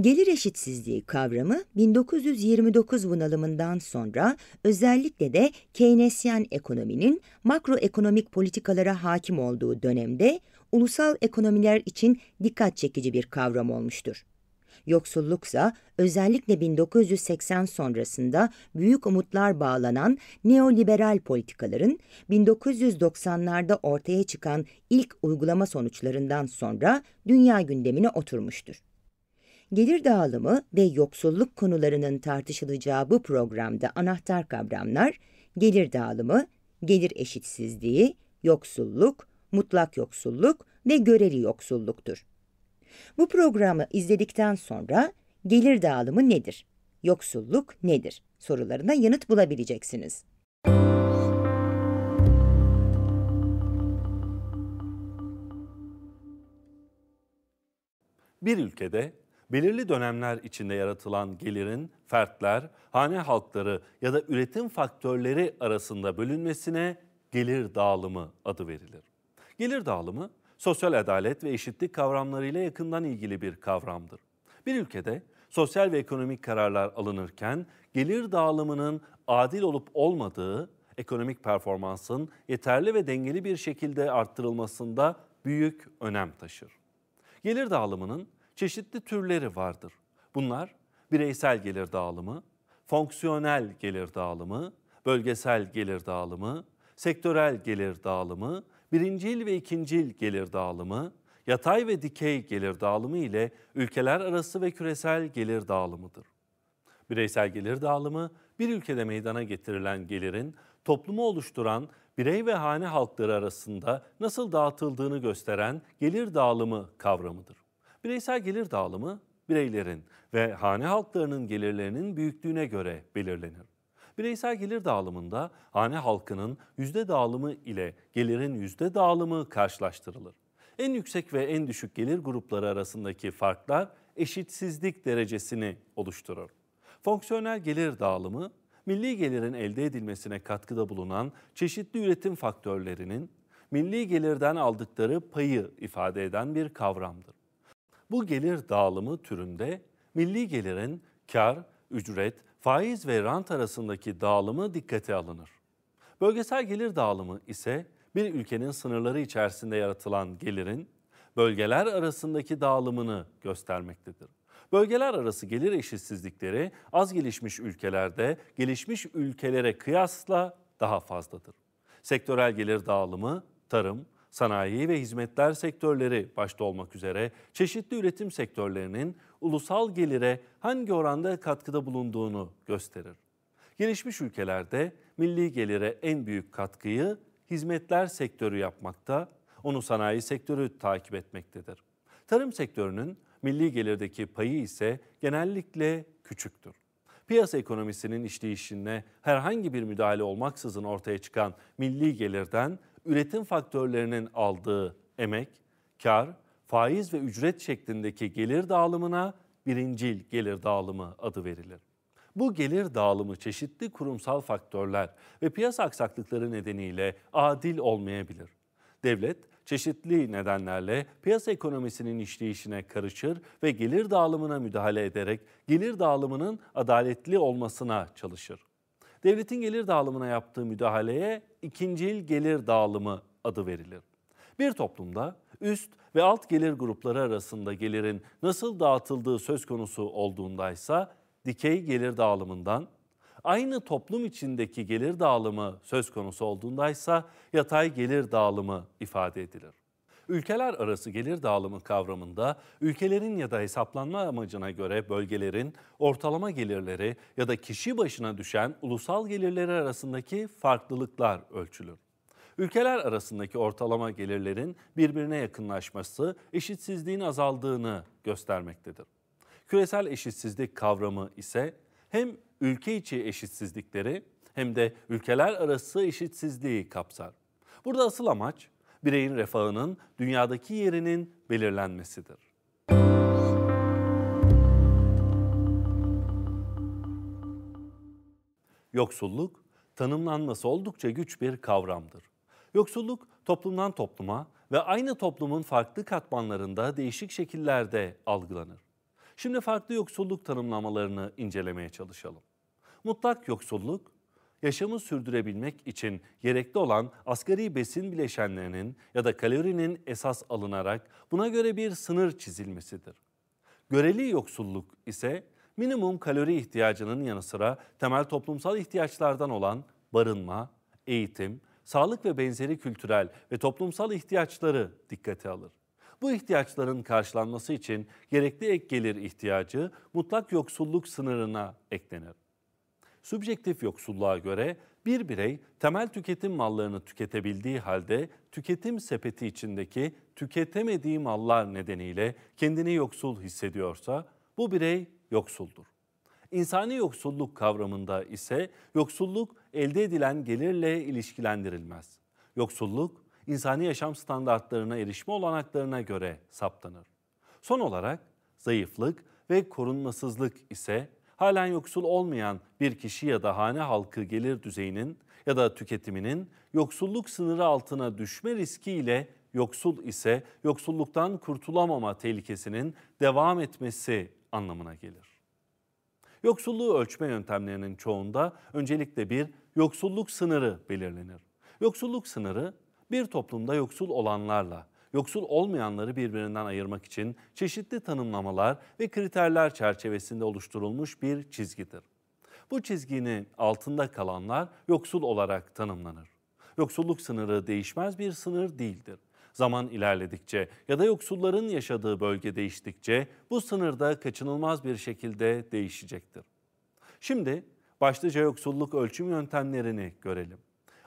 Gelir eşitsizliği kavramı 1929 bunalımından sonra özellikle de Keynesyen ekonominin makroekonomik politikalara hakim olduğu dönemde ulusal ekonomiler için dikkat çekici bir kavram olmuştur. Yoksulluksa özellikle 1980 sonrasında büyük umutlar bağlanan neoliberal politikaların 1990'larda ortaya çıkan ilk uygulama sonuçlarından sonra dünya gündemine oturmuştur. Gelir dağılımı ve yoksulluk konularının tartışılacağı bu programda anahtar kavramlar gelir dağılımı, gelir eşitsizliği, yoksulluk, mutlak yoksulluk ve göreli yoksulluktur. Bu programı izledikten sonra gelir dağılımı nedir? Yoksulluk nedir? sorularına yanıt bulabileceksiniz. Bir ülkede belirli dönemler içinde yaratılan gelirin fertler, hane halkları ya da üretim faktörleri arasında bölünmesine gelir dağılımı adı verilir. Gelir dağılımı sosyal adalet ve eşitlik kavramlarıyla yakından ilgili bir kavramdır. Bir ülkede sosyal ve ekonomik kararlar alınırken gelir dağılımının adil olup olmadığı, ekonomik performansın yeterli ve dengeli bir şekilde arttırılmasında büyük önem taşır. Gelir dağılımının çeşitli türleri vardır. Bunlar bireysel gelir dağılımı, fonksiyonel gelir dağılımı, bölgesel gelir dağılımı, sektörel gelir dağılımı, birincil ve ikincil gelir dağılımı, yatay ve dikey gelir dağılımı ile ülkeler arası ve küresel gelir dağılımıdır. Bireysel gelir dağılımı, bir ülkede meydana getirilen gelirin toplumu oluşturan birey ve hane halkları arasında nasıl dağıtıldığını gösteren gelir dağılımı kavramıdır. Bireysel gelir dağılımı bireylerin ve hane halklarının gelirlerinin büyüklüğüne göre belirlenir. Bireysel gelir dağılımında hane halkının yüzde dağılımı ile gelirin yüzde dağılımı karşılaştırılır. En yüksek ve en düşük gelir grupları arasındaki farklar eşitsizlik derecesini oluşturur. Fonksiyonel gelir dağılımı, milli gelirin elde edilmesine katkıda bulunan çeşitli üretim faktörlerinin milli gelirden aldıkları payı ifade eden bir kavramdır. Bu gelir dağılımı türünde milli gelirin kar, ücret, faiz ve rant arasındaki dağılımı dikkate alınır. Bölgesel gelir dağılımı ise bir ülkenin sınırları içerisinde yaratılan gelirin bölgeler arasındaki dağılımını göstermektedir. Bölgeler arası gelir eşitsizlikleri az gelişmiş ülkelerde gelişmiş ülkelere kıyasla daha fazladır. Sektörel gelir dağılımı tarım, sanayi ve hizmetler sektörleri başta olmak üzere çeşitli üretim sektörlerinin ulusal gelire hangi oranda katkıda bulunduğunu gösterir. Gelişmiş ülkelerde milli gelire en büyük katkıyı hizmetler sektörü yapmakta, onu sanayi sektörü takip etmektedir. Tarım sektörünün milli gelirdeki payı ise genellikle küçüktür. Piyasa ekonomisinin işleyişine herhangi bir müdahale olmaksızın ortaya çıkan milli gelirden üretim faktörlerinin aldığı emek, kar, faiz ve ücret şeklindeki gelir dağılımına birincil gelir dağılımı adı verilir. Bu gelir dağılımı çeşitli kurumsal faktörler ve piyasa aksaklıkları nedeniyle adil olmayabilir. Devlet çeşitli nedenlerle piyasa ekonomisinin işleyişine karışır ve gelir dağılımına müdahale ederek gelir dağılımının adaletli olmasına çalışır. Devletin gelir dağılımına yaptığı müdahaleye ikincil gelir dağılımı adı verilir. Bir toplumda üst ve alt gelir grupları arasında gelirin nasıl dağıtıldığı söz konusu olduğundaysa dikey gelir dağılımından, aynı toplum içindeki gelir dağılımı söz konusu olduğundaysa yatay gelir dağılımı ifade edilir ülkeler arası gelir dağılımı kavramında ülkelerin ya da hesaplanma amacına göre bölgelerin ortalama gelirleri ya da kişi başına düşen ulusal gelirleri arasındaki farklılıklar ölçülür. Ülkeler arasındaki ortalama gelirlerin birbirine yakınlaşması eşitsizliğin azaldığını göstermektedir. Küresel eşitsizlik kavramı ise hem ülke içi eşitsizlikleri hem de ülkeler arası eşitsizliği kapsar. Burada asıl amaç bireyin refahının dünyadaki yerinin belirlenmesidir. Yoksulluk, tanımlanması oldukça güç bir kavramdır. Yoksulluk toplumdan topluma ve aynı toplumun farklı katmanlarında değişik şekillerde algılanır. Şimdi farklı yoksulluk tanımlamalarını incelemeye çalışalım. Mutlak yoksulluk, yaşamı sürdürebilmek için gerekli olan asgari besin bileşenlerinin ya da kalorinin esas alınarak buna göre bir sınır çizilmesidir. Göreli yoksulluk ise minimum kalori ihtiyacının yanı sıra temel toplumsal ihtiyaçlardan olan barınma, eğitim, sağlık ve benzeri kültürel ve toplumsal ihtiyaçları dikkate alır. Bu ihtiyaçların karşılanması için gerekli ek gelir ihtiyacı mutlak yoksulluk sınırına eklenir. Subjektif yoksulluğa göre bir birey temel tüketim mallarını tüketebildiği halde tüketim sepeti içindeki tüketemediği mallar nedeniyle kendini yoksul hissediyorsa bu birey yoksuldur. İnsani yoksulluk kavramında ise yoksulluk elde edilen gelirle ilişkilendirilmez. Yoksulluk insani yaşam standartlarına erişme olanaklarına göre saptanır. Son olarak zayıflık ve korunmasızlık ise halen yoksul olmayan bir kişi ya da hane halkı gelir düzeyinin ya da tüketiminin yoksulluk sınırı altına düşme riskiyle yoksul ise yoksulluktan kurtulamama tehlikesinin devam etmesi anlamına gelir. Yoksulluğu ölçme yöntemlerinin çoğunda öncelikle bir yoksulluk sınırı belirlenir. Yoksulluk sınırı bir toplumda yoksul olanlarla yoksul olmayanları birbirinden ayırmak için çeşitli tanımlamalar ve kriterler çerçevesinde oluşturulmuş bir çizgidir. Bu çizginin altında kalanlar yoksul olarak tanımlanır. Yoksulluk sınırı değişmez bir sınır değildir. Zaman ilerledikçe ya da yoksulların yaşadığı bölge değiştikçe bu sınırda kaçınılmaz bir şekilde değişecektir. Şimdi başlıca yoksulluk ölçüm yöntemlerini görelim.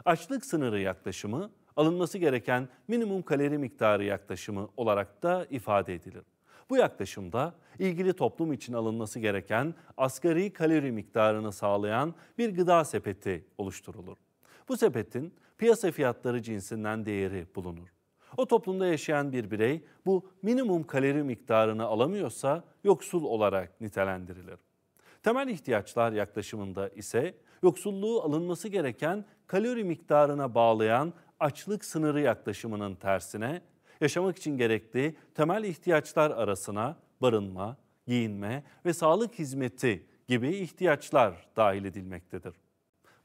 Açlık sınırı yaklaşımı alınması gereken minimum kalori miktarı yaklaşımı olarak da ifade edilir. Bu yaklaşımda ilgili toplum için alınması gereken asgari kalori miktarını sağlayan bir gıda sepeti oluşturulur. Bu sepetin piyasa fiyatları cinsinden değeri bulunur. O toplumda yaşayan bir birey bu minimum kalori miktarını alamıyorsa yoksul olarak nitelendirilir. Temel ihtiyaçlar yaklaşımında ise yoksulluğu alınması gereken kalori miktarına bağlayan açlık sınırı yaklaşımının tersine, yaşamak için gerekli temel ihtiyaçlar arasına barınma, giyinme ve sağlık hizmeti gibi ihtiyaçlar dahil edilmektedir.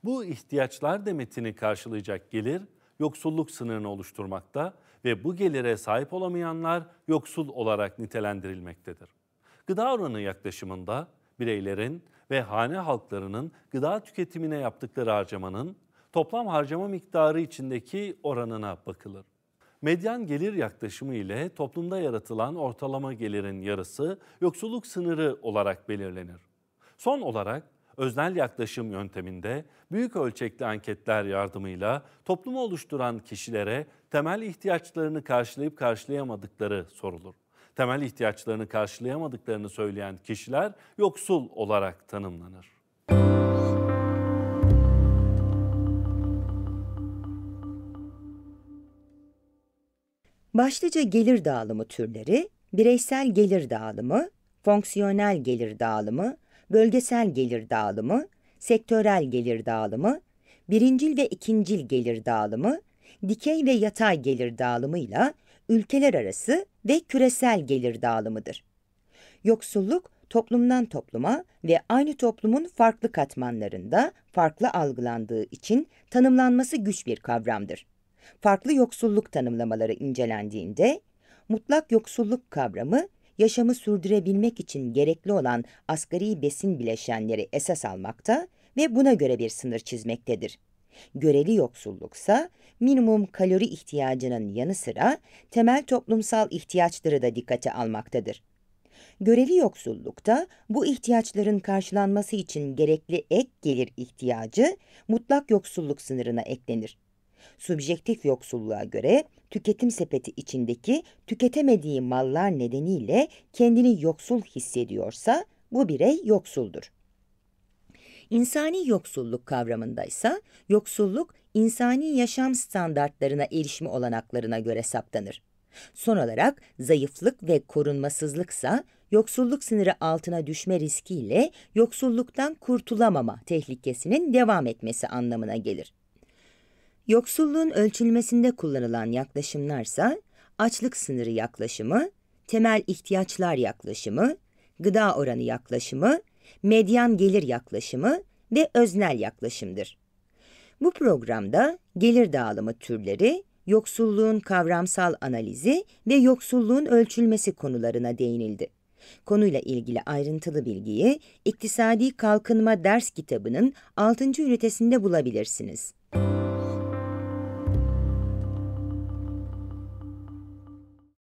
Bu ihtiyaçlar demetini karşılayacak gelir yoksulluk sınırını oluşturmakta ve bu gelire sahip olamayanlar yoksul olarak nitelendirilmektedir. Gıda oranı yaklaşımında bireylerin ve hane halklarının gıda tüketimine yaptıkları harcamanın toplam harcama miktarı içindeki oranına bakılır. Medyan gelir yaklaşımı ile toplumda yaratılan ortalama gelirin yarısı yoksulluk sınırı olarak belirlenir. Son olarak öznel yaklaşım yönteminde büyük ölçekli anketler yardımıyla toplumu oluşturan kişilere temel ihtiyaçlarını karşılayıp karşılayamadıkları sorulur. Temel ihtiyaçlarını karşılayamadıklarını söyleyen kişiler yoksul olarak tanımlanır. Müzik Başlıca gelir dağılımı türleri, bireysel gelir dağılımı, fonksiyonel gelir dağılımı, bölgesel gelir dağılımı, sektörel gelir dağılımı, birincil ve ikincil gelir dağılımı, dikey ve yatay gelir dağılımıyla ülkeler arası ve küresel gelir dağılımıdır. Yoksulluk, toplumdan topluma ve aynı toplumun farklı katmanlarında farklı algılandığı için tanımlanması güç bir kavramdır farklı yoksulluk tanımlamaları incelendiğinde mutlak yoksulluk kavramı yaşamı sürdürebilmek için gerekli olan asgari besin bileşenleri esas almakta ve buna göre bir sınır çizmektedir. Göreli yoksulluksa minimum kalori ihtiyacının yanı sıra temel toplumsal ihtiyaçları da dikkate almaktadır. Göreli yoksullukta bu ihtiyaçların karşılanması için gerekli ek gelir ihtiyacı mutlak yoksulluk sınırına eklenir. Subjektif yoksulluğa göre tüketim sepeti içindeki tüketemediği mallar nedeniyle kendini yoksul hissediyorsa bu birey yoksuldur. İnsani yoksulluk kavramında ise yoksulluk insani yaşam standartlarına erişme olanaklarına göre saptanır. Son olarak zayıflık ve korunmasızlıksa yoksulluk sınırı altına düşme riskiyle yoksulluktan kurtulamama tehlikesinin devam etmesi anlamına gelir. Yoksulluğun ölçülmesinde kullanılan yaklaşımlarsa açlık sınırı yaklaşımı, temel ihtiyaçlar yaklaşımı, gıda oranı yaklaşımı, medyan gelir yaklaşımı ve öznel yaklaşımdır. Bu programda gelir dağılımı türleri, yoksulluğun kavramsal analizi ve yoksulluğun ölçülmesi konularına değinildi. Konuyla ilgili ayrıntılı bilgiyi İktisadi Kalkınma Ders kitabının 6. ünitesinde bulabilirsiniz.